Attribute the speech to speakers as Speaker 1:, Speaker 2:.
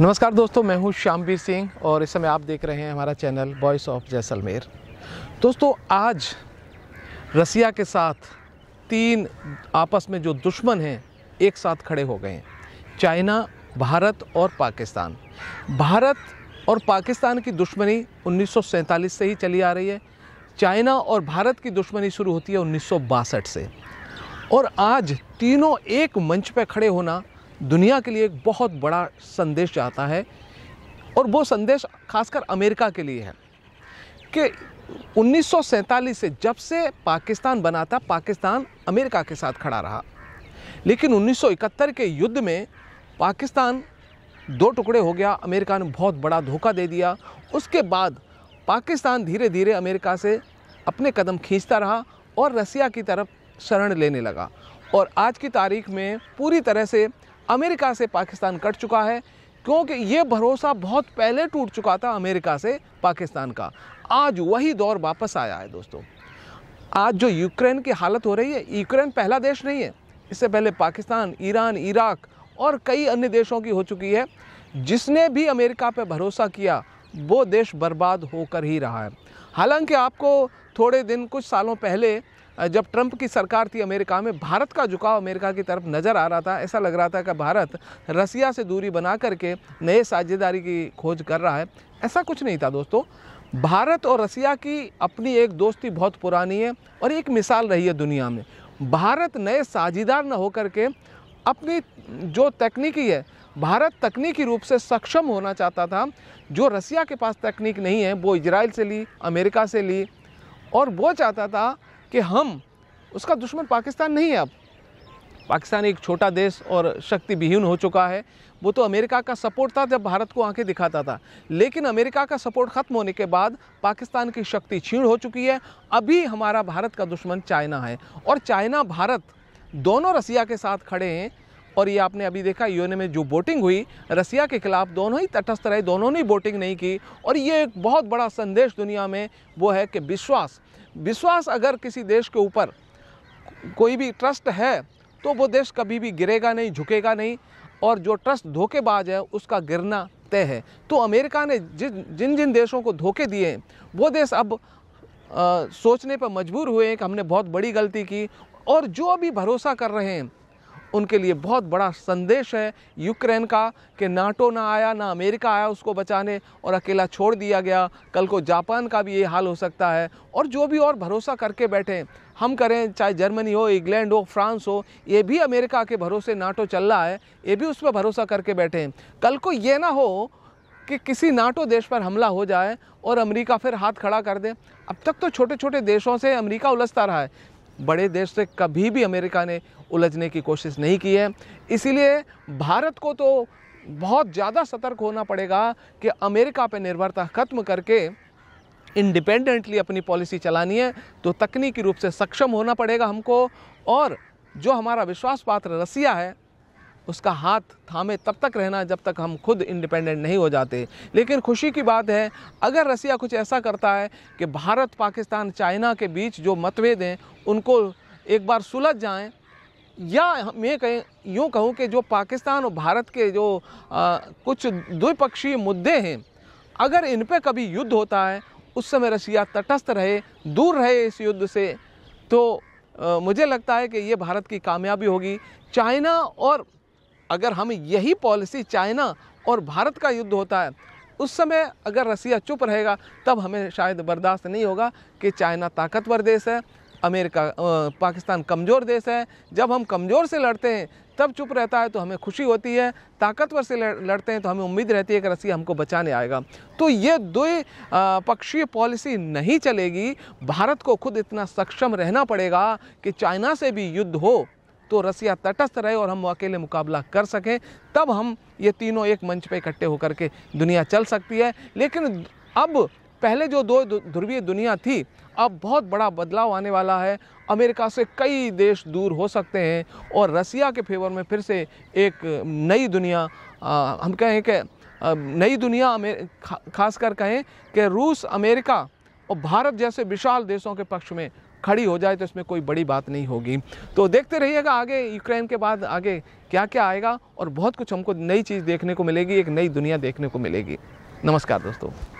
Speaker 1: नमस्कार दोस्तों मैं हूं श्यामवीर सिंह और इस समय आप देख रहे हैं हमारा चैनल वॉइस ऑफ जैसलमेर दोस्तों आज रसिया के साथ तीन आपस में जो दुश्मन हैं एक साथ खड़े हो गए हैं चाइना भारत और पाकिस्तान भारत और पाकिस्तान की दुश्मनी उन्नीस से ही चली आ रही है चाइना और भारत की दुश्मनी शुरू होती है उन्नीस से और आज तीनों एक मंच पर खड़े होना दुनिया के लिए एक बहुत बड़ा संदेश जाता है और वो संदेश खासकर अमेरिका के लिए है कि उन्नीस से जब से पाकिस्तान बना था पाकिस्तान अमेरिका के साथ खड़ा रहा लेकिन 1971 के युद्ध में पाकिस्तान दो टुकड़े हो गया अमेरिका ने बहुत बड़ा धोखा दे दिया उसके बाद पाकिस्तान धीरे धीरे अमेरिका से अपने कदम खींचता रहा और रसिया की तरफ शरण लेने लगा और आज की तारीख में पूरी तरह से अमेरिका से पाकिस्तान कट चुका है क्योंकि ये भरोसा बहुत पहले टूट चुका था अमेरिका से पाकिस्तान का आज वही दौर वापस आया है दोस्तों आज जो यूक्रेन की हालत हो रही है यूक्रेन पहला देश नहीं है इससे पहले पाकिस्तान ईरान इराक और कई अन्य देशों की हो चुकी है जिसने भी अमेरिका पर भरोसा किया वो देश बर्बाद होकर ही रहा है हालांकि आपको थोड़े दिन कुछ सालों पहले जब ट्रंप की सरकार थी अमेरिका में भारत का झुकाव अमेरिका की तरफ नज़र आ रहा था ऐसा लग रहा था कि भारत रसिया से दूरी बना करके नए साझेदारी की खोज कर रहा है ऐसा कुछ नहीं था दोस्तों भारत और रसिया की अपनी एक दोस्ती बहुत पुरानी है और एक मिसाल रही है दुनिया में भारत नए साझेदार न होकर के अपनी जो तकनीकी है भारत तकनीकी रूप से सक्षम होना चाहता था जो रसिया के पास तकनीक नहीं है वो इजराइल से ली अमेरिका से ली और वो चाहता था कि हम उसका दुश्मन पाकिस्तान नहीं है अब पाकिस्तान एक छोटा देश और शक्ति विहीन हो चुका है वो तो अमेरिका का सपोर्ट था जब भारत को आंखें दिखाता था लेकिन अमेरिका का सपोर्ट ख़त्म होने के बाद पाकिस्तान की शक्ति छीण हो चुकी है अभी हमारा भारत का दुश्मन चाइना है और चाइना भारत दोनों रसिया के साथ खड़े हैं और ये आपने अभी देखा यूएनए में जो वोटिंग हुई रसिया के खिलाफ दोनों ही तटस्थ रहे दोनों ने वोटिंग नहीं की और ये एक बहुत बड़ा संदेश दुनिया में वो है कि विश्वास विश्वास अगर किसी देश के ऊपर कोई भी ट्रस्ट है तो वो देश कभी भी गिरेगा नहीं झुकेगा नहीं और जो ट्रस्ट धोखेबाज है उसका गिरना तय है तो अमेरिका ने जिन जिन जिन देशों को धोखे दिए वो देश अब आ, सोचने पर मजबूर हुए हैं कि हमने बहुत बड़ी गलती की और जो अभी भरोसा कर रहे हैं उनके लिए बहुत बड़ा संदेश है यूक्रेन का कि नाटो ना आया ना अमेरिका आया उसको बचाने और अकेला छोड़ दिया गया कल को जापान का भी ये हाल हो सकता है और जो भी और भरोसा करके बैठे हम करें चाहे जर्मनी हो इंग्लैंड हो फ्रांस हो ये भी अमेरिका के भरोसे नाटो चल रहा है ये भी उस पर भरोसा करके बैठे हैं कल को ये ना हो कि किसी नाटो देश पर हमला हो जाए और अमेरिका फिर हाथ खड़ा कर दे अब तक तो छोटे छोटे देशों से अमेरिका उलझता रहा है बड़े देश से कभी भी अमेरिका ने उलझने की कोशिश नहीं की है इसीलिए भारत को तो बहुत ज़्यादा सतर्क होना पड़ेगा कि अमेरिका पर निर्भरता खत्म करके इंडिपेंडेंटली अपनी पॉलिसी चलानी है तो तकनीकी रूप से सक्षम होना पड़ेगा हमको और जो हमारा विश्वास पात्र रसिया है उसका हाथ थामे तब तक रहना जब तक हम खुद इंडिपेंडेंट नहीं हो जाते लेकिन खुशी की बात है अगर रसिया कुछ ऐसा करता है कि भारत पाकिस्तान चाइना के बीच जो मतभेद हैं उनको एक बार सुलझ जाएं या मैं कहें यूँ कहूँ कि जो पाकिस्तान और भारत के जो आ, कुछ द्विपक्षीय मुद्दे हैं अगर इन पर कभी युद्ध होता है उस समय रसिया तटस्थ रहे दूर रहे इस युद्ध से तो आ, मुझे लगता है कि ये भारत की कामयाबी होगी चाइना और अगर हम यही पॉलिसी चाइना और भारत का युद्ध होता है उस समय अगर रसिया चुप रहेगा तब हमें शायद बर्दाश्त नहीं होगा कि चाइना ताकतवर देश है अमेरिका पाकिस्तान कमज़ोर देश है जब हम कमज़ोर से लड़ते हैं तब चुप रहता है तो हमें खुशी होती है ताकतवर से लड़ते हैं तो हमें उम्मीद रहती है कि रसिया हमको बचाने आएगा तो ये दो पक्षीय पॉलिसी नहीं चलेगी भारत को खुद इतना सक्षम रहना पड़ेगा कि चाइना से भी युद्ध हो तो रसिया तटस्थ रहे और हम अकेले मुकाबला कर सकें तब हम ये तीनों एक मंच पर इकट्ठे होकर के दुनिया चल सकती है लेकिन अब पहले जो दो ध्रुवीय दुनिया थी अब बहुत बड़ा बदलाव आने वाला है अमेरिका से कई देश दूर हो सकते हैं और रसिया के फेवर में फिर से एक नई दुनिया आ, हम कहें कि नई दुनिया खासकर कहें कि रूस अमेरिका और भारत जैसे विशाल देशों के पक्ष में खड़ी हो जाए तो इसमें कोई बड़ी बात नहीं होगी तो देखते रहिएगा आगे यूक्रेन के बाद आगे क्या क्या आएगा और बहुत कुछ हमको नई चीज़ देखने को मिलेगी एक नई दुनिया देखने को मिलेगी नमस्कार दोस्तों